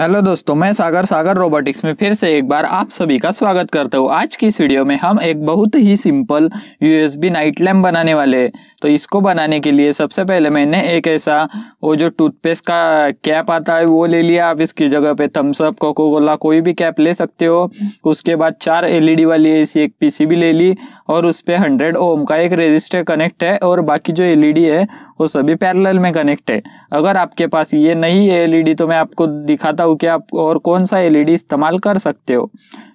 Hello दोस्तों मैं सागर सागर robotics में फिर से एक बार आप सभी का स्वागत करता हूँ आज की इस वीडियो में हम एक बहुत ही सिंपल यूएसबी नाइट लैम्प बनाने वाले हैं तो इसको बनाने के लिए सबसे पहले मैंने एक ऐसा वो जो टूथपेस्ट का कैप आता है वो ले लिया आप इसकी जगह पे थम्सअप कोको कोला कोई भी कैप ले सकते हो उसके बाद चार एल e वाली ऐसी एक पीसीबी ले ली और उस पर हंड्रेड ओम का एक रजिस्टर कनेक्ट है और बाकी जो एल e है वो सभी पैरेलल में कनेक्ट है अगर आपके पास ये नहीं है एलईडी e तो मैं आपको दिखाता हूँ कि आप और कौन सा एलईडी e इस्तेमाल कर सकते हो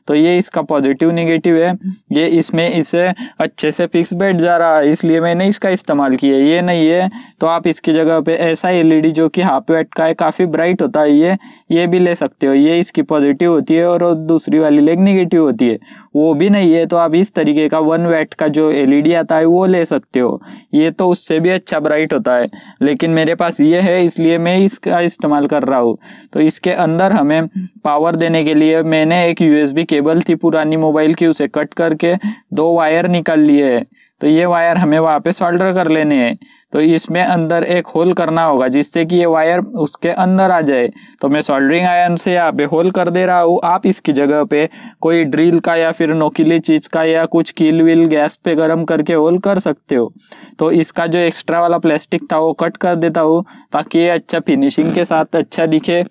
तो ये इसका पॉजिटिव नेगेटिव है हम्म। ये इसमें इसे अच्छे से फिक्स बैठ जा रहा है इसलिए मैंने इसका इस्तेमाल किया ये नहीं है तो आप इसकी जगह पे ऐसा एलईडी e जो कि हाफ वेट का है काफ़ी ब्राइट होता है ये ये भी ले सकते हो ये इसकी पॉजिटिव होती है और दूसरी वाली लेग निगेटिव होती है वो भी नहीं है तो आप इस तरीके का वन वेट का जो एल e आता है वो ले सकते हो ये तो उससे भी अच्छा ब्राइट होता है लेकिन मेरे पास ये है इसलिए मैं इसका इस्तेमाल कर रहा हूँ तो इसके अंदर हमें पावर हम्म। देने के लिए मैंने एक यूएसबी केबल थी पुरानी मोबाइल की उसे कट करके दो वायर निकाल लिए तो ये वायर हमें वहाँ पे सोल्डर कर लेने हैं तो इसमें अंदर एक होल करना होगा जिससे कि ये वायर उसके अंदर आ जाए तो मैं सोल्डरिंग आयरन से यहाँ पे होल कर दे रहा हूँ आप इसकी जगह पे कोई ड्रिल का या फिर नोकीली चीज़ का या कुछ कील विल गैस पे गर्म करके होल कर सकते हो तो इसका जो एक्स्ट्रा वाला प्लास्टिक था वो कट कर देता हूँ ताकि ये अच्छा फिनिशिंग के साथ अच्छा दिखे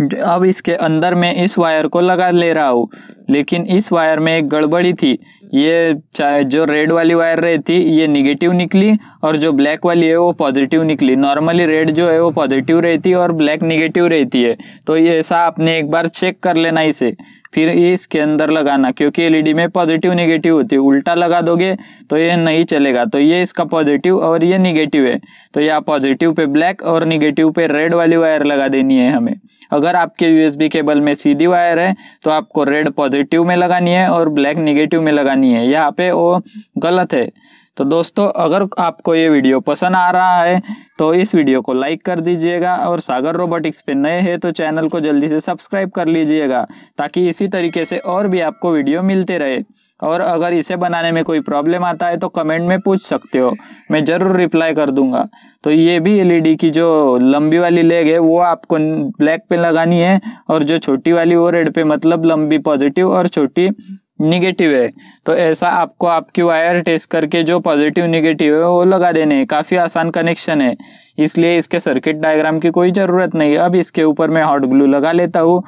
अब इसके अंदर में इस वायर को लगा ले रहा हूँ लेकिन इस वायर में एक गड़बड़ी थी ये चाहे जो रेड वाली वायर रहती ये निगेटिव निकली और जो ब्लैक वाली है वो पॉजिटिव निकली नॉर्मली रेड जो है वो पॉजिटिव रहती है और ब्लैक निगेटिव रहती है तो ये ऐसा आपने एक बार चेक कर लेना इसे फिर इसके अंदर लगाना क्योंकि एलईडी e में पॉजिटिव निगेटिव होती है उल्टा लगा दोगे तो ये नहीं चलेगा तो ये इसका पॉजिटिव और ये निगेटिव है तो यहाँ पॉजिटिव पे ब्लैक और निगेटिव पे रेड वाली वायर लगा देनी है हमें अगर आपके यूएसबी केबल में सीधी वायर है तो आपको रेड पॉजिटिव में लगानी है और ब्लैक निगेटिव में लगानी है यहाँ पे वो गलत है तो दोस्तों अगर आपको ये वीडियो पसंद आ रहा है तो इस वीडियो को लाइक कर दीजिएगा और सागर रोबोटिक्स पे नए हैं तो चैनल को जल्दी से सब्सक्राइब कर लीजिएगा ताकि इसी तरीके से और भी आपको वीडियो मिलते रहे और अगर इसे बनाने में कोई प्रॉब्लम आता है तो कमेंट में पूछ सकते हो मैं ज़रूर रिप्लाई कर दूंगा तो ये भी एलईडी की जो लंबी वाली लेग है वो आपको ब्लैक पे लगानी है और जो छोटी वाली वो रेड पे मतलब लंबी पॉजिटिव और छोटी निगेटिव है तो ऐसा आपको आपकी वायर टेस्ट करके जो पॉजिटिव निगेटिव है वो लगा देने हैं काफ़ी आसान कनेक्शन है इसलिए इसके सर्किट डायग्राम की कोई ज़रूरत नहीं है अब इसके ऊपर मैं हॉट ग्लू लगा लेता हूँ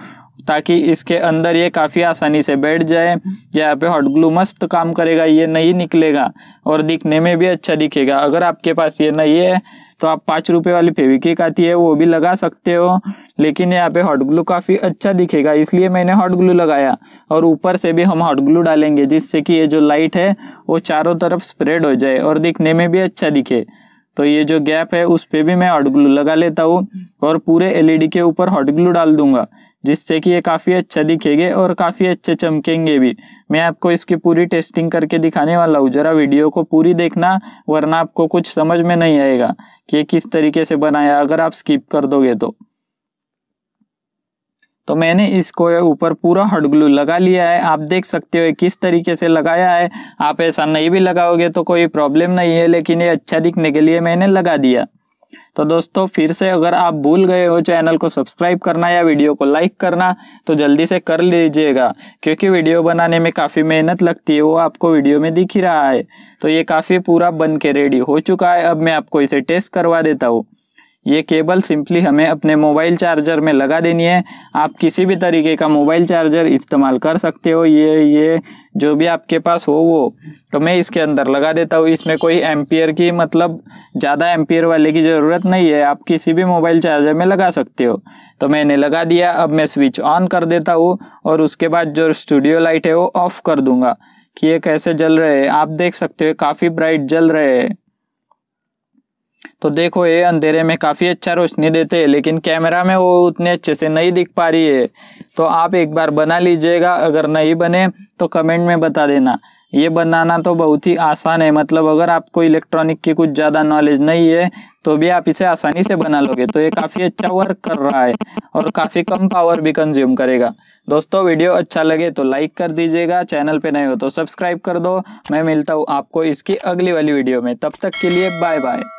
ताकि इसके अंदर ये काफ़ी आसानी से बैठ जाए यहाँ पे हॉट ग्लू मस्त काम करेगा ये नहीं निकलेगा और दिखने में भी अच्छा दिखेगा अगर आपके पास ये नहीं है तो आप पाँच रुपये वाली फेविकिक आती है वो भी लगा सकते हो लेकिन यहाँ पे हॉट ग्लू काफ़ी अच्छा दिखेगा इसलिए मैंने हॉट ग्लू लगाया और ऊपर से भी हम हॉट ग्लू डालेंगे जिससे कि ये जो लाइट है वो चारों तरफ स्प्रेड हो जाए और दिखने में भी अच्छा दिखे तो ये जो गैप है उस पर भी मैं हॉट ग्लू लगा लेता हूँ और पूरे एलईडी e के ऊपर हॉट ग्लू डाल दूंगा जिससे कि ये काफ़ी अच्छा दिखेंगे और काफ़ी अच्छे चमकेंगे भी मैं आपको इसकी पूरी टेस्टिंग करके दिखाने वाला हूँ ज़रा वीडियो को पूरी देखना वरना आपको कुछ समझ में नहीं आएगा कि किस तरीके से बनाया अगर आप स्किप कर दोगे तो तो मैंने इसको ऊपर पूरा हॉट ग्लू लगा लिया है आप देख सकते हो किस तरीके से लगाया है आप ऐसा नहीं भी लगाओगे तो कोई प्रॉब्लम नहीं है लेकिन ये अच्छा दिखने के लिए मैंने लगा दिया तो दोस्तों फिर से अगर आप भूल गए हो चैनल को सब्सक्राइब करना या वीडियो को लाइक करना तो जल्दी से कर लीजिएगा क्योंकि वीडियो बनाने में काफ़ी मेहनत लगती है वो आपको वीडियो में दिख ही रहा है तो ये काफ़ी पूरा बन के रेडी हो चुका है अब मैं आपको इसे टेस्ट करवा देता हूँ ये केबल सिंपली हमें अपने मोबाइल चार्जर में लगा देनी है आप किसी भी तरीके का मोबाइल चार्जर इस्तेमाल कर सकते हो ये ये जो भी आपके पास हो वो तो मैं इसके अंदर लगा देता हूँ इसमें कोई एम्पियर की मतलब ज़्यादा एम्पियर वाले की ज़रूरत नहीं है आप किसी भी मोबाइल चार्जर में लगा सकते हो तो मैंने लगा दिया अब मैं स्विच ऑन कर देता हूँ और उसके बाद जो स्टूडियो लाइट है वो ऑफ़ कर दूँगा कि ये कैसे जल रहे हैं आप देख सकते हो काफ़ी ब्राइट जल रहे हैं तो देखो ये अंधेरे में काफ़ी अच्छा रोशनी देते हैं लेकिन कैमरा में वो उतने अच्छे से नहीं दिख पा रही है तो आप एक बार बना लीजिएगा अगर नहीं बने तो कमेंट में बता देना ये बनाना तो बहुत ही आसान है मतलब अगर आपको इलेक्ट्रॉनिक की कुछ ज़्यादा नॉलेज नहीं है तो भी आप इसे आसानी से बना लोगे तो ये काफ़ी अच्छा वर्क कर रहा है और काफ़ी कम पावर भी कंज्यूम करेगा दोस्तों वीडियो अच्छा लगे तो लाइक कर दीजिएगा चैनल पे नए हो तो सब्सक्राइब कर दो मैं मिलता हूँ आपको इसकी अगली वाली वीडियो में तब तक के लिए बाय बाय